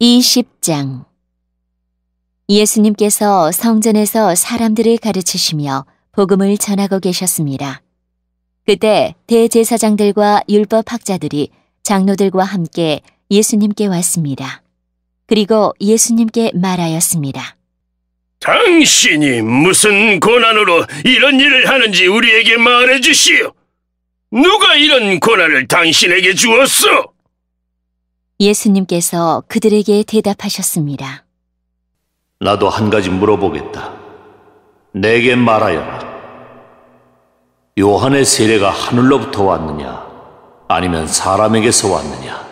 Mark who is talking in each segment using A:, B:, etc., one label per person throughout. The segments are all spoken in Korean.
A: 20장 예수님께서 성전에서 사람들을 가르치시며 복음을 전하고 계셨습니다. 그때 대제사장들과 율법학자들이 장로들과 함께 예수님께 왔습니다. 그리고 예수님께 말하였습니다.
B: 당신이 무슨 고난으로 이런 일을 하는지 우리에게 말해 주시오. 누가 이런 고난을 당신에게 주었소?
A: 예수님께서 그들에게 대답하셨습니다.
C: 나도 한 가지 물어보겠다. 내게 말하여라. 요한의 세례가 하늘로부터 왔느냐, 아니면 사람에게서 왔느냐?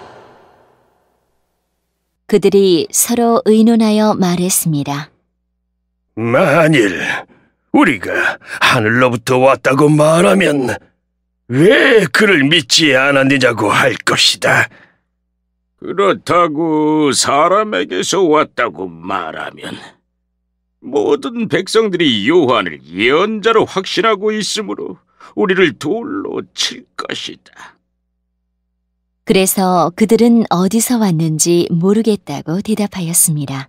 A: 그들이 서로 의논하여 말했습니다.
B: 만일 우리가 하늘로부터 왔다고 말하면 왜 그를 믿지 않았느냐고 할 것이다. 그렇다고 사람에게서 왔다고 말하면 모든 백성들이 요한을 예언자로 확신하고 있으므로 우리를 돌로 칠 것이다.
A: 그래서 그들은 어디서 왔는지 모르겠다고 대답하였습니다.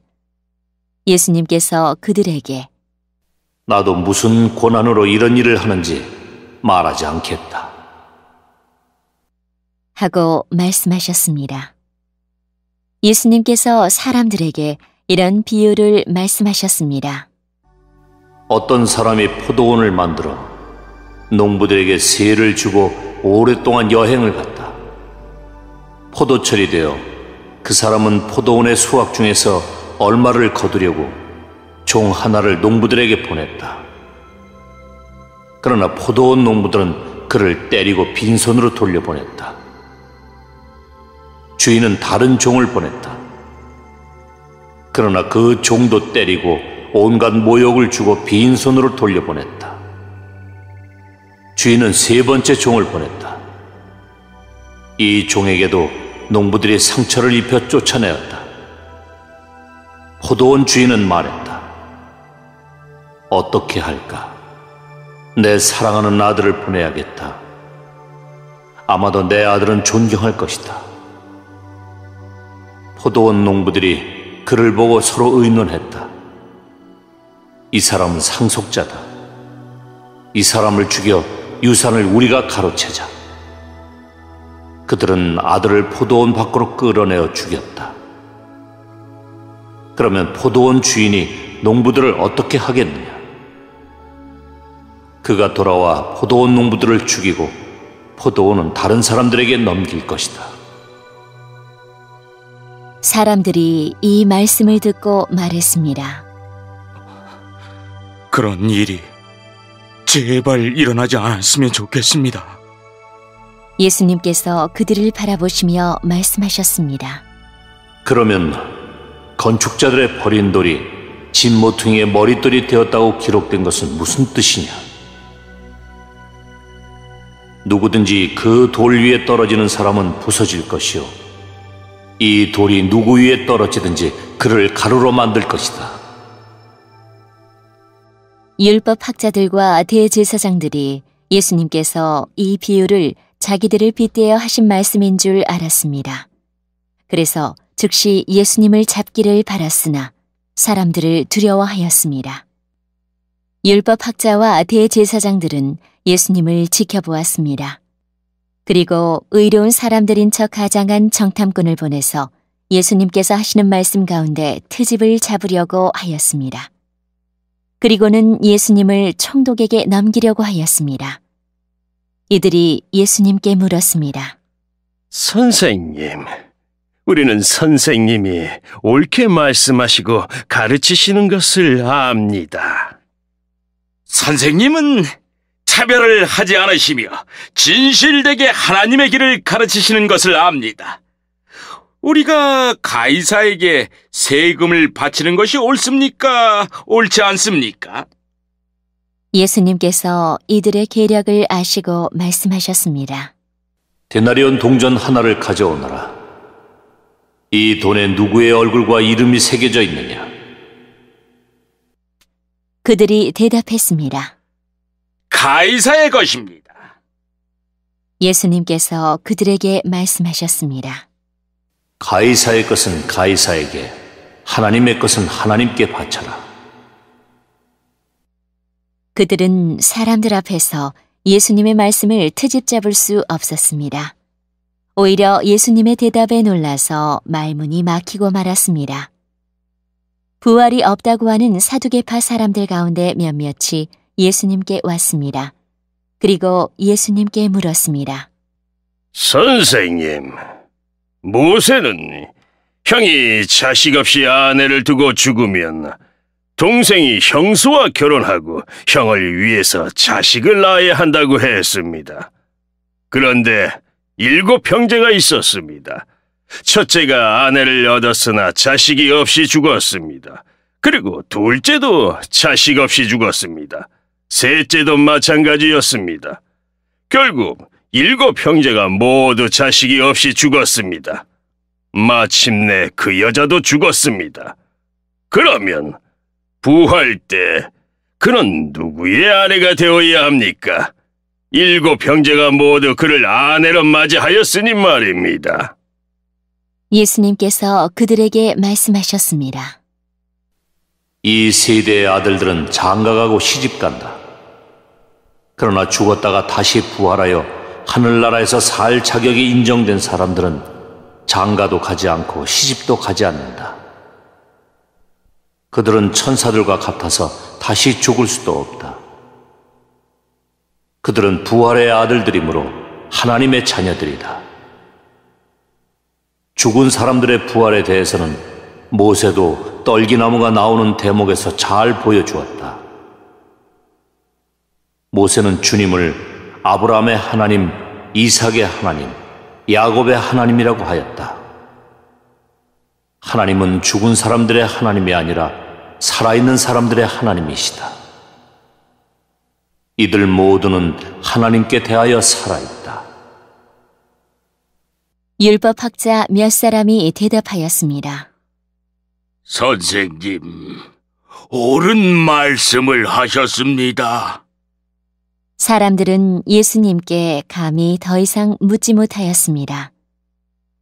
A: 예수님께서 그들에게
C: 나도 무슨 고난으로 이런 일을 하는지 말하지 않겠다.
A: 하고 말씀하셨습니다. 예수님께서 사람들에게 이런 비유를 말씀하셨습니다.
C: 어떤 사람이 포도원을 만들어 농부들에게 세를 주고 오랫동안 여행을 갔다. 포도철이 되어 그 사람은 포도원의 수확 중에서 얼마를 거두려고 종 하나를 농부들에게 보냈다. 그러나 포도원 농부들은 그를 때리고 빈손으로 돌려보냈다. 주인은 다른 종을 보냈다. 그러나 그 종도 때리고 온갖 모욕을 주고 빈손으로 돌려보냈다. 주인은 세 번째 종을 보냈다. 이 종에게도 농부들이 상처를 입혀 쫓아내었다. 포도원 주인은 말했다. 어떻게 할까? 내 사랑하는 아들을 보내야겠다. 아마도 내 아들은 존경할 것이다. 포도원 농부들이 그를 보고 서로 의논했다. 이 사람은 상속자다. 이 사람을 죽여 유산을 우리가 가로채자. 그들은 아들을 포도원 밖으로 끌어내어 죽였다. 그러면 포도원 주인이 농부들을 어떻게 하겠느냐? 그가 돌아와 포도원 농부들을 죽이고 포도원은 다른 사람들에게 넘길 것이다.
A: 사람들이 이 말씀을 듣고 말했습니다.
B: 그런 일이 제발 일어나지 않았으면 좋겠습니다.
A: 예수님께서 그들을 바라보시며 말씀하셨습니다.
C: 그러면 건축자들의 버린 돌이 진 모퉁이의 머릿돌이 되었다고 기록된 것은 무슨 뜻이냐? 누구든지 그 돌 위에 떨어지는 사람은 부서질 것이요. 이 돌이 누구 위에 떨어지든지 그를 가루로 만들 것이다.
A: 율법 학자들과 대제사장들이 예수님께서 이 비유를 자기들을 빗대어 하신 말씀인 줄 알았습니다. 그래서 즉시 예수님을 잡기를 바랐으나 사람들을 두려워하였습니다. 율법 학자와 대제사장들은 예수님을 지켜보았습니다. 그리고 의로운 사람들인 척 가장한 정탐꾼을 보내서 예수님께서 하시는 말씀 가운데 트집을 잡으려고 하였습니다. 그리고는 예수님을 총독에게 넘기려고 하였습니다. 이들이 예수님께 물었습니다. 선생님,
B: 우리는 선생님이 옳게 말씀하시고 가르치시는 것을 압니다. 선생님은 차별을 하지 않으시며 진실되게 하나님의 길을 가르치시는 것을 압니다. 우리가 가이사에게 세금을 바치는 것이 옳습니까? 옳지 않습니까?
A: 예수님께서 이들의 계략을 아시고 말씀하셨습니다.
C: 대나리온 동전 하나를 가져오너라. 이 돈에 누구의 얼굴과 이름이 새겨져 있느냐?
A: 그들이 대답했습니다.
C: 가이사의
B: 것입니다.
A: 예수님께서 그들에게 말씀하셨습니다.
C: 가이사의 것은 가이사에게, 하나님의 것은 하나님께 바쳐라.
A: 그들은 사람들 앞에서 예수님의 말씀을 트집 잡을 수 없었습니다. 오히려 예수님의 대답에 놀라서 말문이 막히고 말았습니다. 부활이 없다고 하는 사두개파 사람들 가운데 몇몇이 예수님께 왔습니다. 그리고 예수님께 물었습니다.
B: 선생님, 모세는 형이 자식 없이 아내를 두고 죽으면 동생이 형수와 결혼하고 형을 위해서 자식을 낳아야 한다고 했습니다. 그런데 일곱 형제가 있었습니다. 첫째가 아내를 얻었으나 자식이 없이 죽었습니다. 그리고 둘째도 자식 없이 죽었습니다. 셋째도 마찬가지였습니다. 결국 일곱 형제가 모두 자식이 없이 죽었습니다. 마침내 그 여자도 죽었습니다. 그러면 부활 때 그는 누구의 아내가 되어야 합니까? 일곱 형제가 모두 그를 아내로 맞이하였으니 말입니다.
A: 예수님께서 그들에게 말씀하셨습니다.
C: 이 세대의 아들들은 장가가고 시집간다. 그러나 죽었다가 다시 부활하여 하늘나라에서 살 자격이 인정된 사람들은 장가도 가지 않고 시집도 가지 않는다. 그들은 천사들과 같아서 다시 죽을 수도 없다. 그들은 부활의 아들들이므로 하나님의 자녀들이다. 죽은 사람들의 부활에 대해서는 모세도 떨기나무가 나오는 대목에서 잘 보여주었다. 모세는 주님을 아브라함의 하나님, 이삭의 하나님, 야곱의 하나님이라고 하였다. 하나님은 죽은 사람들의 하나님이 아니라 살아있는 사람들의 하나님이시다. 이들 모두는 하나님께 대하여 살아있다.
A: 율법학자 몇 사람이 대답하였습니다.
B: 선생님, 옳은 말씀을 하셨습니다.
A: 사람들은 예수님께 감히 더 이상 묻지 못하였습니다.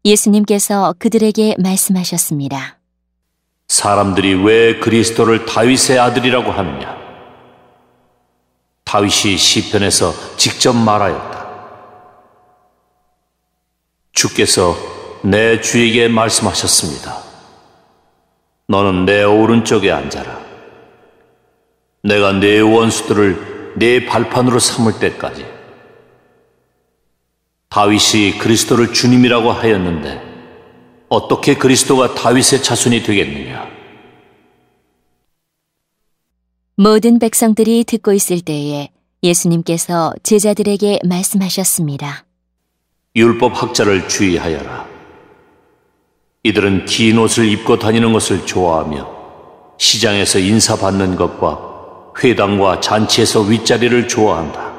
A: 예수님께서 그들에게 말씀하셨습니다.
C: 사람들이 왜 그리스도를 다윗의 아들이라고 하느냐? 다윗이 시편에서 직접 말하였다. 주께서 내 주에게 말씀하셨습니다. 너는 내 오른쪽에 앉아라. 내가 내 원수들을 내 발판으로 삼을 때까지 다윗이 그리스도를 주님이라고 하였는데 어떻게 그리스도가 다윗의 자손이 되겠느냐?
A: 모든 백성들이 듣고 있을 때에 예수님께서 제자들에게 말씀하셨습니다.
C: 율법 학자를 주의하여라. 이들은 긴 옷을 입고 다니는 것을 좋아하며 시장에서 인사받는 것과 회당과 잔치에서 윗자리를 좋아한다.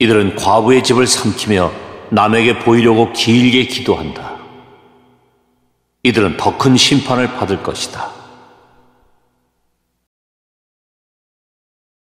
C: 이들은 과부의 집을 삼키며 남에게 보이려고 길게 기도한다. 이들은 더 큰 심판을 받을 것이다.